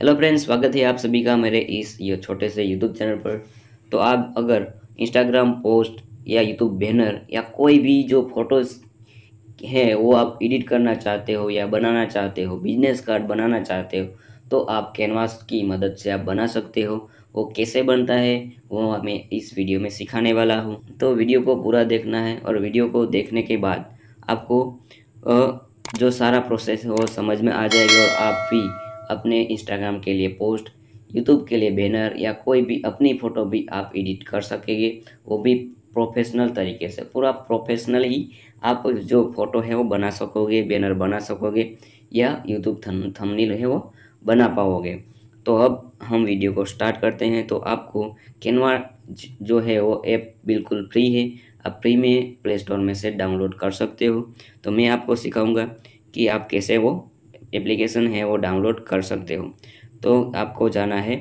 hello friends स्वागत है आप सभी का मेरे इस ये छोटे से यूट्यूब चैनल पर तो आप अगर इंस्टाग्राम पोस्ट या यूट्यूब बैनर या कोई भी जो फोटोज़ हैं वो आप एडिट करना चाहते हो या बनाना चाहते हो बिजनेस कार्ड बनाना चाहते हो तो आप कैनवास की मदद से आप बना सकते हो वो कैसे बनता है वो मैं इस वीडियो में सिखाने वाला हूँ तो वीडियो को पूरा देखना है और वीडियो को देखने के बाद आपको जो सारा प्रोसेस है वो समझ में आ जाएगी और आप भी अपने इंस्टाग्राम के लिए पोस्ट यूट्यूब के लिए बैनर या कोई भी अपनी फ़ोटो भी आप एडिट कर सकेंगे वो भी प्रोफेशनल तरीके से पूरा प्रोफेशनल ही आप जो फ़ोटो है वो बना सकोगे बैनर बना सकोगे या यूट्यूब थम थंबनेल है वो बना पाओगे तो अब हम वीडियो को स्टार्ट करते हैं तो आपको कैनवा जो है वो ऐप बिल्कुल फ्री है आप फ्री में प्ले स्टोर में से डाउनलोड कर सकते हो तो मैं आपको सिखाऊंगा कि आप कैसे वो एप्लीकेशन है वो डाउनलोड कर सकते हो तो आपको जाना है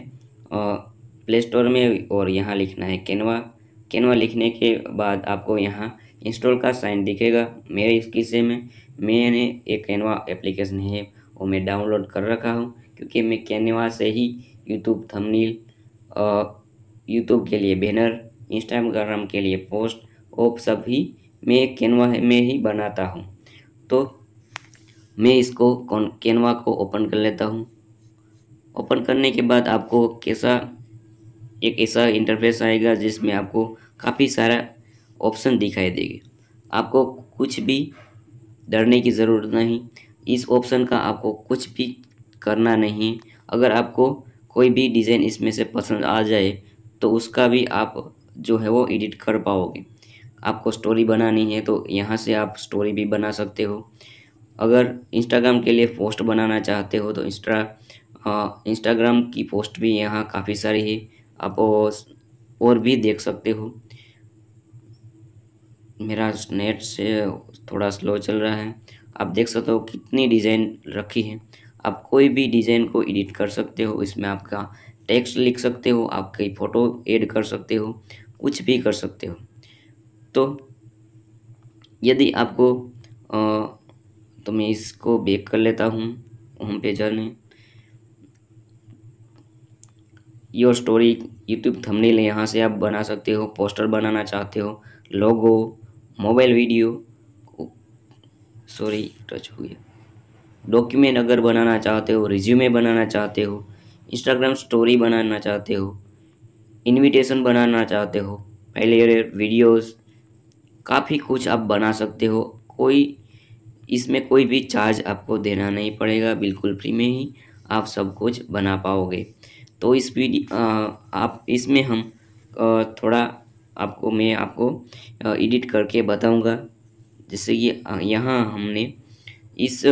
प्ले स्टोर में और यहाँ लिखना है कैनवा कैनवा लिखने के बाद आपको यहाँ इंस्टॉल का साइन दिखेगा मेरे इस किस्से में मैंने एक कैनवा एप्लीकेशन है वो मैं डाउनलोड कर रखा हूँ क्योंकि मैं कैनवा से ही यूट्यूब थंबनेल यूट्यूब के लिए बैनर इंस्टाग्राम के लिए पोस्ट वो ही मैं कैनवा में ही बनाता हूँ तो मैं इसको कौन कैनवा को ओपन कर लेता हूँ ओपन करने के बाद आपको कैसा एक ऐसा इंटरफेस आएगा जिसमें आपको काफ़ी सारा ऑप्शन दिखाई देगी आपको कुछ भी डरने की ज़रूरत नहीं इस ऑप्शन का आपको कुछ भी करना नहीं अगर आपको कोई भी डिज़ाइन इसमें से पसंद आ जाए तो उसका भी आप जो है वो एडिट कर पाओगे आपको स्टोरी बनानी है तो यहाँ से आप स्टोरी भी बना सकते हो अगर इंस्टाग्राम के लिए पोस्ट बनाना चाहते हो तो इंस्टा इंस्टाग्राम की पोस्ट भी यहाँ काफ़ी सारी है आप और भी देख सकते हो मेरा नेट से थोड़ा स्लो चल रहा है आप देख सकते हो कितनी डिज़ाइन रखी है आप कोई भी डिज़ाइन को एडिट कर सकते हो इसमें आपका टेक्स्ट लिख सकते हो आप कई फ़ोटो ऐड कर सकते हो कुछ भी कर सकते हो तो यदि आपको आ, तो मैं इसको बेक कर लेता हूँ होम पेजर में योर स्टोरी यूट्यूब थंबनेल है यहाँ से आप बना सकते हो पोस्टर बनाना चाहते हो logo mobile video sorry touch हो गया डॉक्यूमेंट अगर बनाना चाहते हो रिज्यूमे बनाना चाहते हो इंस्टाग्राम स्टोरी बनाना चाहते हो इनविटेशन बनाना चाहते हो पहले वीडियोस काफ़ी कुछ आप बना सकते हो कोई इसमें कोई भी चार्ज आपको देना नहीं पड़ेगा बिल्कुल फ्री में ही आप सब कुछ बना पाओगे तो इस वीडियो आप इसमें हम आ, थोड़ा आपको मैं आपको एडिट करके बताऊंगा जैसे कि यहाँ हमने इस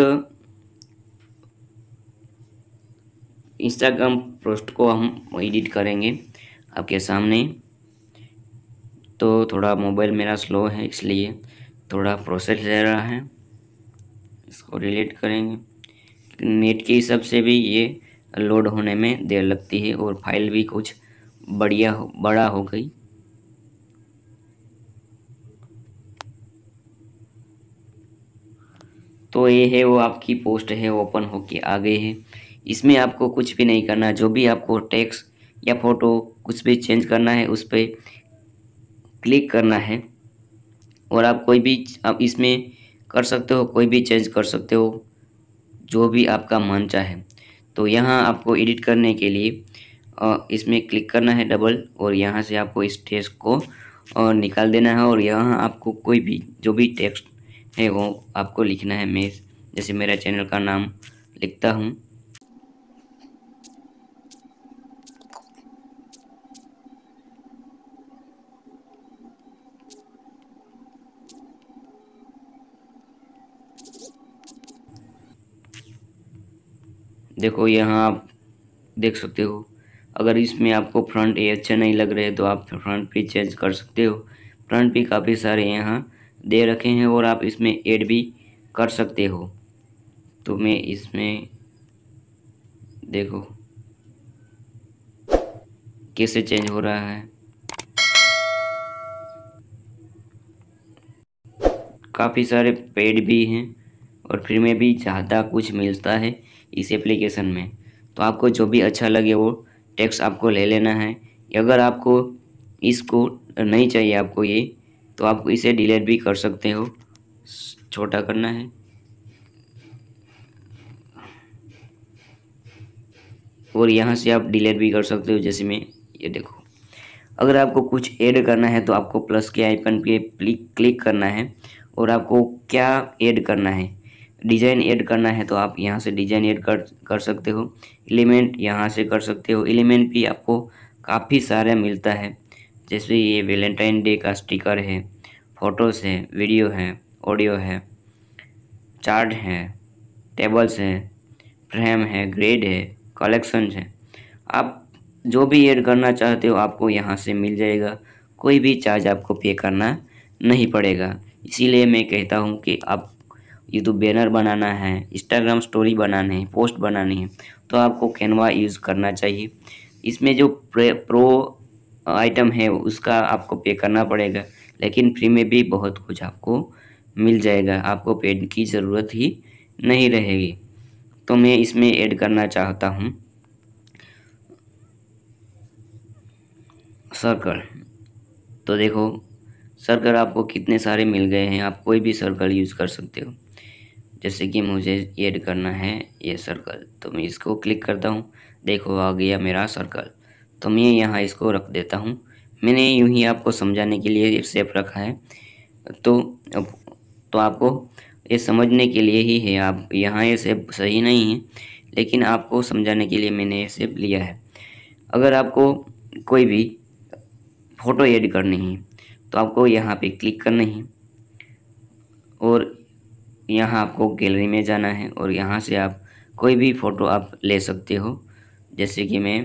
इंस्टाग्राम पोस्ट को हम एडिट करेंगे आपके सामने तो थोड़ा मोबाइल मेरा स्लो है इसलिए थोड़ा प्रोसेस ले रहा है इसको रिलेट करेंगे नेट के हिसाब से भी ये लोड होने में देर लगती है और फाइल भी कुछ बढ़िया हो, बड़ा हो गई तो ये है वो आपकी पोस्ट है ओपन होके आ गई है इसमें आपको कुछ भी नहीं करना जो भी आपको टेक्स्ट या फोटो कुछ भी चेंज करना है उस पर क्लिक करना है और आप कोई भी आप इसमें कर सकते हो कोई भी चेंज कर सकते हो जो भी आपका मन चाहे तो यहाँ आपको एडिट करने के लिए इसमें क्लिक करना है डबल और यहाँ से आपको इस टेक्स्ट को और निकाल देना है और यहाँ आपको कोई भी जो भी टेक्स्ट है वो आपको लिखना है मैं जैसे मेरा चैनल का नाम लिखता हूँ देखो यहाँ आप देख सकते हो अगर इसमें आपको फ्रंट ए अच्छे नहीं लग रहे तो आप फ्रंट पे चेंज कर सकते हो फ्रंट भी काफ़ी सारे यहाँ दे रखे हैं और आप इसमें ऐड भी कर सकते हो तो मैं इसमें देखो कैसे चेंज हो रहा है काफ़ी सारे पेड भी हैं और फिर में भी ज़्यादा कुछ मिलता है इस एप्लीकेशन में तो आपको जो भी अच्छा लगे वो टेक्स्ट आपको ले लेना है अगर आपको इसको नहीं चाहिए आपको ये तो आप इसे डिलीट भी कर सकते हो छोटा करना है और यहाँ से आप डिलीट भी कर सकते हो जैसे मैं ये देखो अगर आपको कुछ ऐड करना है तो आपको प्लस के आइकन पे क्लिक करना है और आपको क्या ऐड करना है डिज़ाइन ऐड करना है तो आप यहाँ से डिज़ाइन ऐड कर कर सकते हो एलिमेंट यहाँ से कर सकते हो एलिमेंट भी आपको काफ़ी सारा मिलता है जैसे ये वेलेंटाइन डे का स्टिकर है फ़ोटोज़ है वीडियो है ऑडियो है चार्ट है टेबल्स है फ्रेम है ग्रेड है कलेक्शन है आप जो भी ऐड करना चाहते हो आपको यहाँ से मिल जाएगा कोई भी चार्ज आपको पे करना नहीं पड़ेगा इसीलिए मैं कहता हूँ कि आप यूट्यूब बैनर बनाना है इंस्टाग्राम स्टोरी बनाने हैं पोस्ट बनानी है तो आपको कैनवा यूज़ करना चाहिए इसमें जो प्रो आइटम है उसका आपको पे करना पड़ेगा लेकिन फ्री में भी बहुत कुछ आपको मिल जाएगा आपको पेड की ज़रूरत ही नहीं रहेगी तो मैं इसमें ऐड करना चाहता हूँ सर्कल तो देखो सर्कल आपको कितने सारे मिल गए हैं आप कोई भी सर्कल यूज़ कर सकते हो जैसे कि मुझे ऐड करना है ये सर्कल तो मैं इसको क्लिक करता हूँ देखो आ गया मेरा सर्कल तो मैं यहाँ इसको रख देता हूँ मैंने यूँ ही आपको समझाने के लिए सेप रखा है तो तो आपको ये समझने के लिए ही है आप यहाँ ये सेप सही नहीं है लेकिन आपको समझाने के लिए मैंने ये सेप लिया है अगर आपको कोई भी फ़ोटो एड करनी है तो आपको यहाँ पे क्लिक करना है और यहाँ आपको गैलरी में जाना है और यहाँ से आप कोई भी फ़ोटो आप ले सकते हो जैसे कि मैं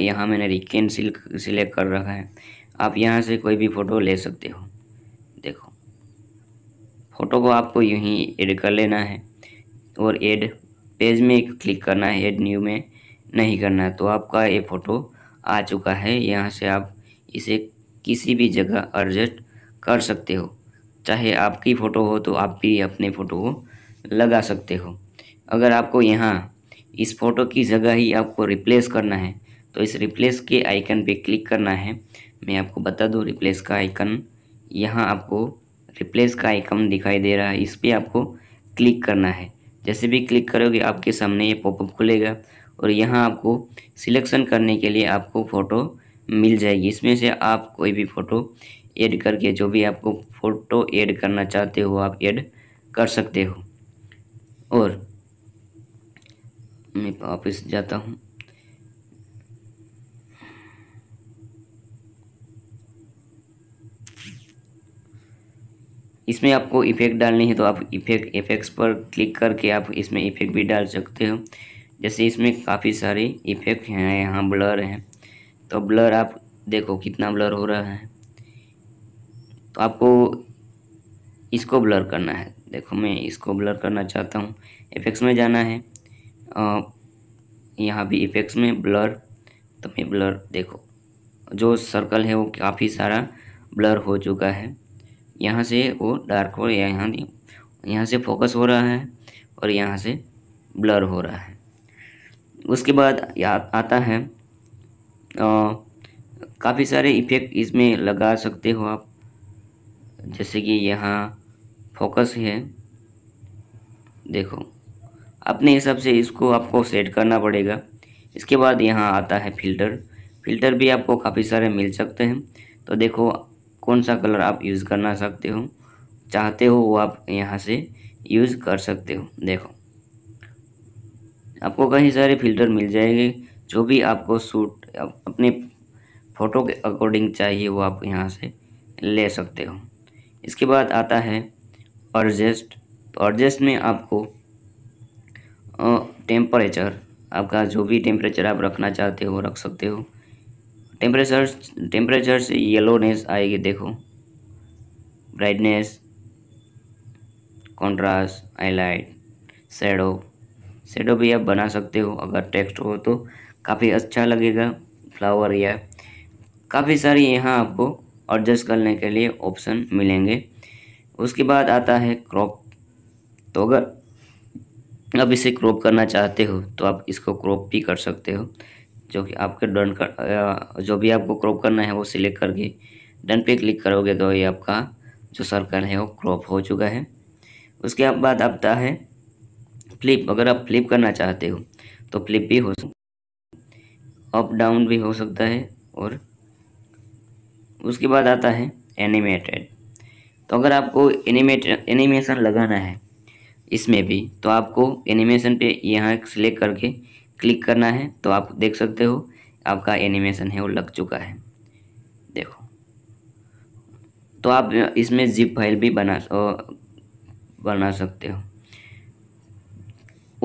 यहाँ मैंने रिकेन सिलेक्ट कर रखा है आप यहाँ से कोई भी फ़ोटो ले सकते हो देखो फ़ोटो को आपको यूँ ही एड कर लेना है और एड पेज में क्लिक करना है एड न्यू में नहीं करना है तो आपका ये फ़ोटो आ चुका है यहाँ से आप इसे किसी भी जगह एडजस्ट कर सकते हो चाहे आपकी फ़ोटो हो तो आप भी अपने फ़ोटो को लगा सकते हो अगर आपको यहाँ इस फ़ोटो की जगह ही आपको रिप्लेस करना है तो इस रिप्लेस के आइकन पे क्लिक करना है मैं आपको बता दूँ रिप्लेस का आइकन यहाँ आपको रिप्लेस का आइकन दिखाई दे रहा है इस पर आपको क्लिक करना है जैसे भी क्लिक करोगे आपके सामने ये पॉपअप खुलेगा और यहाँ आपको सिलेक्शन करने के लिए आपको फ़ोटो मिल जाएगी इसमें से आप कोई भी फ़ोटो ऐड करके जो भी आपको फ़ोटो ऐड करना चाहते हो आप ऐड कर सकते हो और मैं वापस जाता हूँ इसमें आपको इफ़ेक्ट डालने है तो आप इफ़ेक्ट इफ़ेक्ट्स पर क्लिक करके आप इसमें इफ़ेक्ट भी डाल सकते हो जैसे इसमें काफ़ी सारे इफ़ेक्ट हैं यहाँ ब्लर हैं तो ब्लर आप देखो कितना ब्लर हो रहा है तो आपको इसको ब्लर करना है देखो मैं इसको ब्लर करना चाहता हूँ इफेक्ट्स में जाना है यहाँ भी इफेक्ट्स में ब्लर तो मैं ब्लर देखो जो सर्कल है वो काफ़ी सारा ब्लर हो चुका है यहाँ से वो डार्क हो या यहाँ यहाँ से फोकस हो रहा है और यहाँ से ब्लर हो रहा है उसके बाद आता है काफ़ी सारे इफ़ेक्ट इसमें लगा सकते हो आप जैसे कि यहाँ फोकस है देखो अपने हिसाब से इसको आपको सेट करना पड़ेगा इसके बाद यहाँ आता है फ़िल्टर फ़िल्टर भी आपको काफ़ी सारे मिल सकते हैं तो देखो कौन सा कलर आप यूज़ करना सकते हो चाहते हो वो आप यहाँ से यूज़ कर सकते हो देखो आपको कई सारे फ़िल्टर मिल जाएंगे जो भी आपको सूट अपने फ़ोटो के अकॉर्डिंग चाहिए वो आप यहाँ से ले सकते हो इसके बाद आता है अर्जेस्ट तो अर्जेस्ट में आपको टेम्परेचर आपका जो भी टेम्परेचर आप रखना चाहते हो रख सकते हो टेम्परेचर टेम्परेचर से येलोनेस आएगी देखो brightness contrast highlight shadow shadow भी आप बना सकते हो अगर टेक्स्ट हो तो काफ़ी अच्छा लगेगा फ्लावर या काफ़ी सारी यहाँ आपको एडजस्ट करने के लिए ऑप्शन मिलेंगे उसके बाद आता है क्रॉप तो अगर आप इसे क्रॉप करना चाहते हो तो आप इसको क्रॉप भी कर सकते हो जो कि आपके डन कर जो भी आपको क्रॉप करना है वो सिलेक्ट करके डन पे क्लिक करोगे तो ये आपका जो सर्कल है वो क्रॉप हो चुका है उसके बाद आता है फ्लिप अगर आप फ्लिप करना चाहते हो तो फ्लिप भी हो सकता अप डाउन भी हो सकता है और उसके बाद आता है एनिमेटेड तो अगर आपको एनिमेट एनिमेशन लगाना है इसमें भी तो आपको एनिमेशन पे यहाँ सेलेक्ट करके क्लिक करना है तो आप देख सकते हो आपका एनिमेशन है वो लग चुका है देखो तो आप इसमें जिप फाइल भी बना बना सकते हो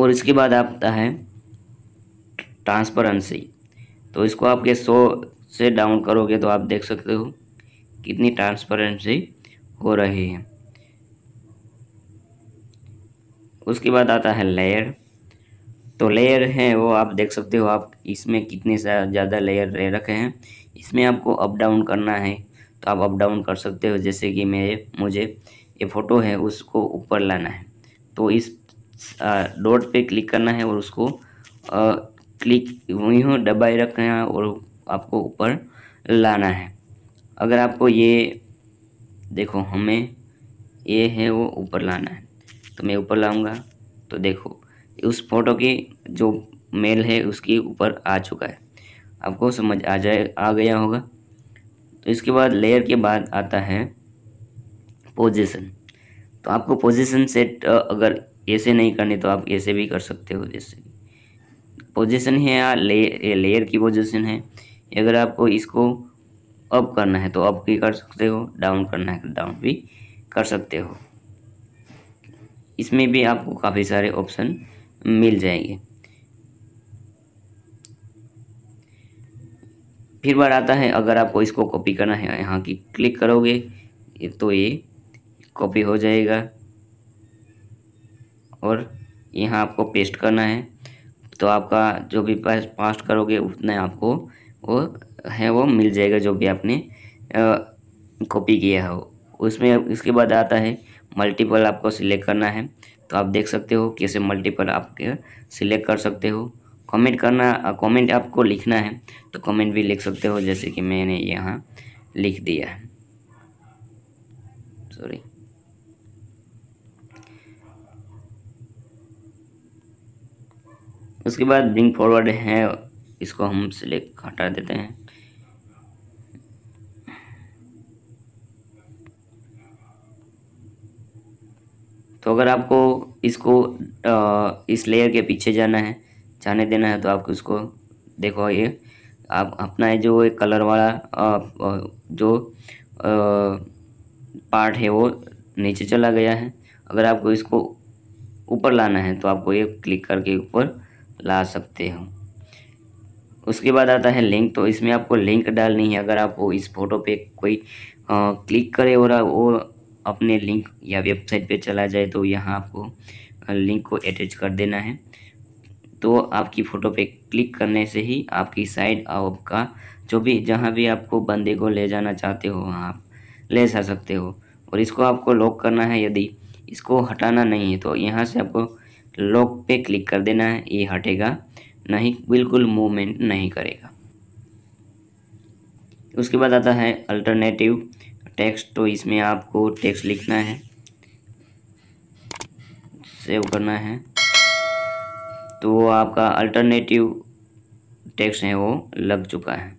और इसके बाद आता है ट्रांसपरेंसी तो इसको आप ये सौ से डाउन करोगे तो आप देख सकते हो कितनी ट्रांसपेरेंसी हो रही है उसके बाद आता है लेयर तो लेयर है वो आप देख सकते हो आप इसमें कितने ज़्यादा लेयर ले रखे हैं इसमें आपको अप डाउन करना है तो आप अप डाउन कर सकते हो जैसे कि मेरे मुझे ये फ़ोटो है उसको ऊपर लाना है तो इस डॉट पे क्लिक करना है और उसको क्लिक हुई हो दबाए रखना और आपको ऊपर लाना है अगर आपको ये देखो हमें ये है वो ऊपर लाना है तो मैं ऊपर लाऊंगा तो देखो उस फोटो की जो मेल है उसकी ऊपर आ चुका है आपको समझ आ जाए आ गया होगा तो इसके बाद लेयर के बाद आता है पोजीशन तो आपको पोजीशन सेट अगर ऐसे नहीं करनी तो आप ऐसे भी कर सकते हो जैसे पोजीशन है या लेयर लेयर की पोजीशन है अगर आपको इसको अप करना है तो अप भी कर सकते हो डाउन करना है तो डाउन भी कर सकते हो इसमें भी आपको काफ़ी सारे ऑप्शन मिल जाएंगे फिर बार आता है अगर आपको इसको कॉपी करना है यहाँ की क्लिक करोगे तो ये कॉपी हो जाएगा और यहाँ आपको पेस्ट करना है तो आपका जो भी पास्ट करोगे उतना आपको वो है वो मिल जाएगा जो भी आपने कॉपी किया हो उसमें इसके बाद आता है मल्टीपल आपको सिलेक्ट करना है तो आप देख सकते हो कैसे मल्टीपल आप सिलेक्ट कर सकते हो कमेंट करना कमेंट आपको लिखना है तो कमेंट भी लिख सकते हो जैसे कि मैंने यहाँ लिख दिया है सॉरी उसके बाद ब्रिंग फॉरवर्ड है इसको हम सिलेक्ट हटा देते हैं तो अगर आपको इसको इस लेयर के पीछे जाना है जाने देना है तो आपको इसको देखो ये आप अपना जो एक कलर वाला जो पार्ट है वो नीचे चला गया है अगर आपको इसको ऊपर लाना है तो आपको ये क्लिक करके ऊपर ला सकते हो उसके बाद आता है लिंक तो इसमें आपको लिंक डालनी है अगर आप वो इस फ़ोटो पे कोई आ, क्लिक करे और वो अपने लिंक या वेबसाइट पे चला जाए तो यहाँ आपको लिंक को अटैच कर देना है तो आपकी फ़ोटो पे क्लिक करने से ही आपकी साइट आपका जो भी जहाँ भी आपको बंदे को ले जाना चाहते हो वहाँ आप ले जा सकते हो और इसको आपको लॉक करना है यदि इसको हटाना नहीं है तो यहाँ से आपको लॉक पे क्लिक कर देना है ये हटेगा नहीं बिल्कुल मूवमेंट नहीं करेगा उसके बाद आता है अल्टरनेटिव टेक्स्ट तो इसमें आपको टेक्स्ट लिखना है सेव करना है तो वो आपका अल्टरनेटिव टेक्स्ट है वो लग चुका है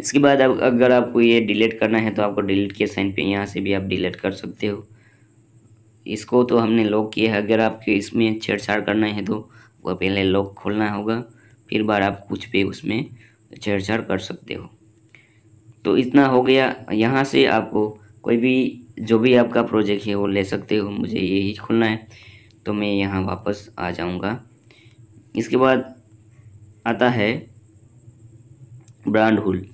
इसके बाद अगर आपको ये डिलीट करना है तो आपको डिलीट के साइन पे यहाँ से भी आप डिलीट कर सकते हो इसको तो हमने लॉक किया है अगर आपके इसमें छेड़छाड़ करना है तो वह पहले लॉक खोलना होगा फिर बार आप कुछ भी उसमें छेड़छाड़ कर सकते हो तो इतना हो गया यहाँ से आपको कोई भी जो भी आपका प्रोजेक्ट है वो ले सकते हो मुझे यही खोलना है तो मैं यहाँ वापस आ जाऊँगा इसके बाद आता है ब्रांड हुल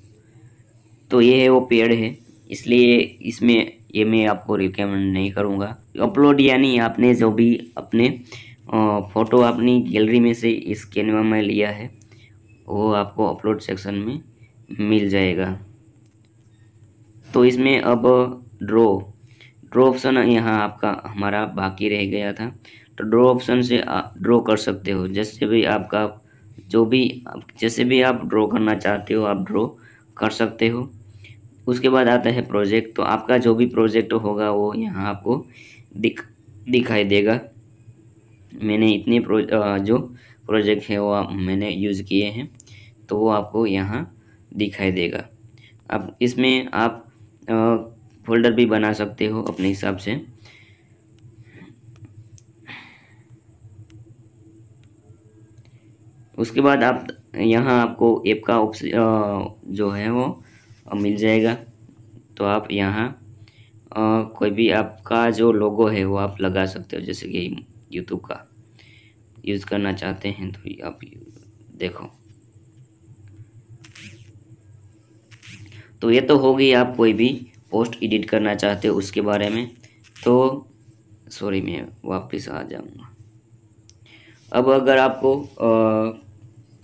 तो ये है वो पेड़ है इसलिए इसमें ये मैं आपको रिकमेंड नहीं करूँगा अपलोड यानी आपने जो भी अपने फ़ोटो अपनी गैलरी में से इस कैनवा में लिया है वो आपको अपलोड सेक्शन में मिल जाएगा तो इसमें अब ड्रॉ ड्रॉ ऑप्शन यहाँ आपका हमारा बाकी रह गया था तो ड्रॉ ऑप्शन से ड्रॉ कर सकते हो जैसे भी आपका जो भी जैसे भी आप ड्रॉ करना चाहते हो आप ड्रॉ कर सकते हो उसके बाद आता है प्रोजेक्ट तो आपका जो भी प्रोजेक्ट होगा वो यहाँ आपको दिख दिखाई देगा मैंने इतने प्रो जो प्रोजेक्ट है वो मैंने यूज़ किए हैं तो वो आपको यहाँ दिखाई देगा अब इसमें आप फोल्डर भी बना सकते हो अपने हिसाब से उसके बाद आप यहाँ आपको ऐप का ऑप्शन जो है वो मिल जाएगा तो आप यहाँ कोई भी आपका जो लोगो है वो आप लगा सकते हो जैसे कि यूट्यूब का यूज़ करना चाहते हैं तो आप देखो तो ये तो होगी आप कोई भी पोस्ट एडिट करना चाहते हो उसके बारे में तो सॉरी मैं वापस आ जाऊँगा अब अगर आपको आ,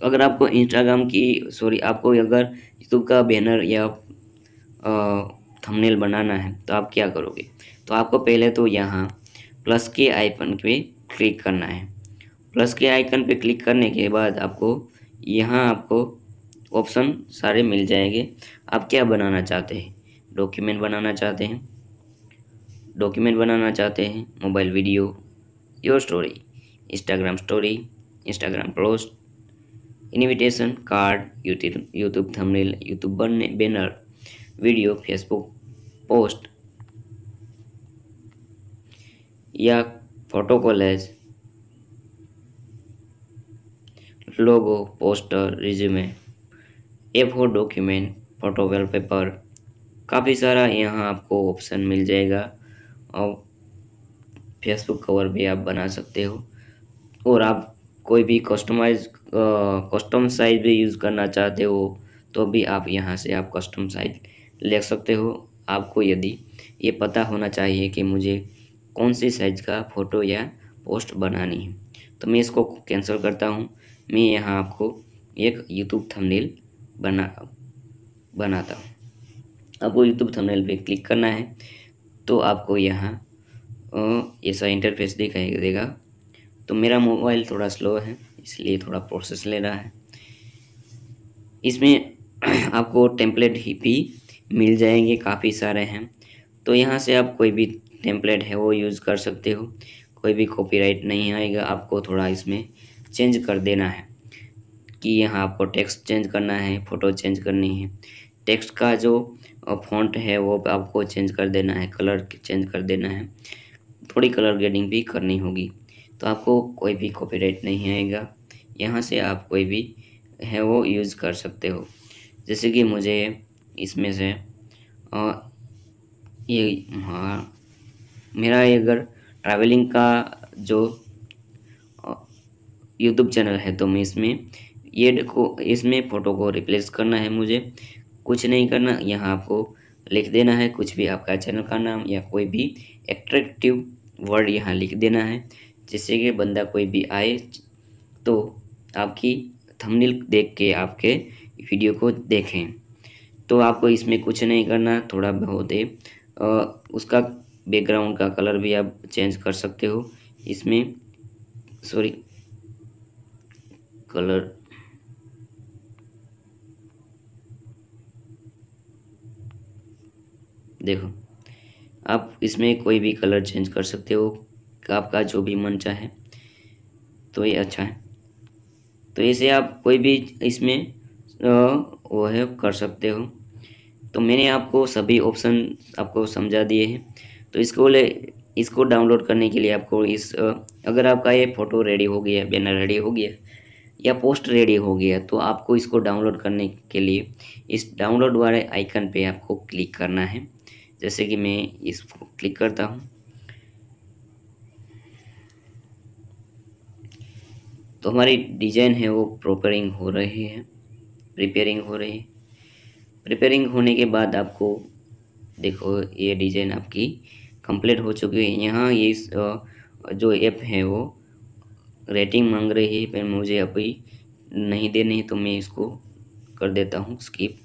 अगर आपको इंस्टाग्राम की सॉरी आपको अगर यूट्यूब का बैनर या थंबनेल बनाना है तो आप क्या करोगे तो आपको पहले तो यहाँ प्लस के आइकन पे क्लिक करना है प्लस के आइकन पे क्लिक करने के बाद आपको यहाँ आपको ऑप्शन सारे मिल जाएंगे आप क्या बनाना चाहते हैं डॉक्यूमेंट बनाना चाहते हैं डॉक्यूमेंट बनाना चाहते हैं mobile video your story Instagram story Instagram post invitation card YouTube YouTube thumbnail YouTube banner video Facebook post या photo college logo poster resume A four document photo paper काफ़ी सारा यहाँ आपको ऑप्शन मिल जाएगा और फेसबुक कवर भी आप बना सकते हो और आप कोई भी कस्टमाइज कस्टम साइज भी यूज़ करना चाहते हो तो भी आप यहाँ से आप कस्टम साइज ले सकते हो आपको यदि ये पता होना चाहिए कि मुझे कौन सी साइज़ का फ़ोटो या पोस्ट बनानी है तो मैं इसको कैंसिल करता हूँ मैं यहाँ आपको एक यूट्यूब थंबनेल बना बनाता हूँ आपको यूट्यूब थंबनेल पे क्लिक करना है तो आपको यहाँ ऐसा इंटरफेस दिखाई देगा तो मेरा मोबाइल थोड़ा स्लो है इसलिए थोड़ा प्रोसेस ले रहा है इसमें आपको टेम्पलेट ही भी मिल जाएंगे काफ़ी सारे हैं तो यहाँ से आप कोई भी टेम्पलेट है वो यूज़ कर सकते हो कोई भी कॉपीराइट नहीं आएगा आपको थोड़ा इसमें चेंज कर देना है कि यहाँ आपको टेक्स्ट चेंज करना है फ़ोटो चेंज करनी है टेक्स्ट का जो फॉन्ट है वो आपको चेंज कर देना है कलर चेंज कर देना है थोड़ी कलर ग्रेडिंग भी करनी होगी तो आपको कोई भी कॉपीराइट नहीं आएगा यहाँ से आप कोई भी है वो यूज़ कर सकते हो जैसे कि मुझे इसमें से और ये हाँ मेरा अगर ट्रैवलिंग का जो यूट्यूब चैनल है तो मैं इसमें ये को इसमें फ़ोटो को रिप्लेस करना है मुझे कुछ नहीं करना यहाँ आपको लिख देना है कुछ भी आपका चैनल का नाम या कोई भी एट्रैक्टिव वर्ड यहाँ लिख देना है जिससे कि बंदा कोई भी आए तो आपकी थंबनेल देख के आपके वीडियो को देखें तो आपको इसमें कुछ नहीं करना थोड़ा बहुत है उसका बैकग्राउंड का कलर भी आप चेंज कर सकते हो इसमें सॉरी कलर देखो आप इसमें कोई भी कलर चेंज कर सकते हो आपका जो भी मन चाहे तो ये अच्छा है तो इसे आप कोई भी इसमें वो है कर सकते हो तो मैंने आपको सभी ऑप्शन आपको समझा दिए हैं तो इसको ले इसको डाउनलोड करने के लिए आपको इस अगर आपका ये फ़ोटो रेडी हो गया बैनर रेडी हो गया या पोस्ट रेडी हो गया तो आपको इसको डाउनलोड करने के लिए इस डाउनलोड वाले आइकन पे आपको क्लिक करना है जैसे कि मैं इसको क्लिक करता हूँ तो हमारी डिजाइन है वो प्रोपेरिंग हो रही है रिपेयरिंग हो रही है रिपेयरिंग होने के बाद आपको देखो ये डिज़ाइन आपकी कंप्लीट हो चुकी है यहाँ ये जो ऐप है वो रेटिंग मांग रही है पर मुझे अभी नहीं देनी है तो मैं इसको कर देता हूँ स्किप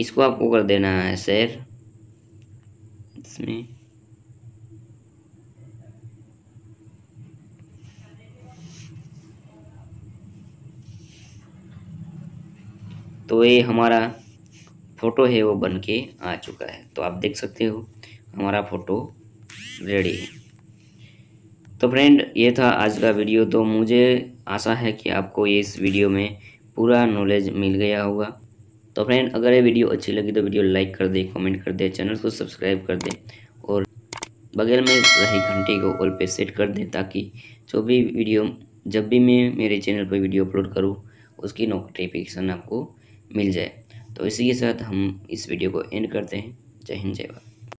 इसको आपको कर देना है शेयर इसमें तो ये हमारा फ़ोटो है वो बन के आ चुका है तो आप देख सकते हो हमारा फ़ोटो रेडी है तो फ्रेंड ये था आज का वीडियो तो मुझे आशा है कि आपको इस वीडियो में पूरा नॉलेज मिल गया होगा तो फ्रेंड अगर ये वीडियो अच्छी लगी तो वीडियो लाइक कर दे कमेंट कर दे चैनल को सब्सक्राइब कर दे और बगल में रही घंटे को ऑल पे सेट कर दे ताकि जो भी वीडियो जब भी मैं मेरे चैनल पर वीडियो अपलोड करूँ उसकी नोटिफिकेशन आपको मिल जाए तो इसी के साथ हम इस वीडियो को एंड करते हैं जय हिंद जय भारत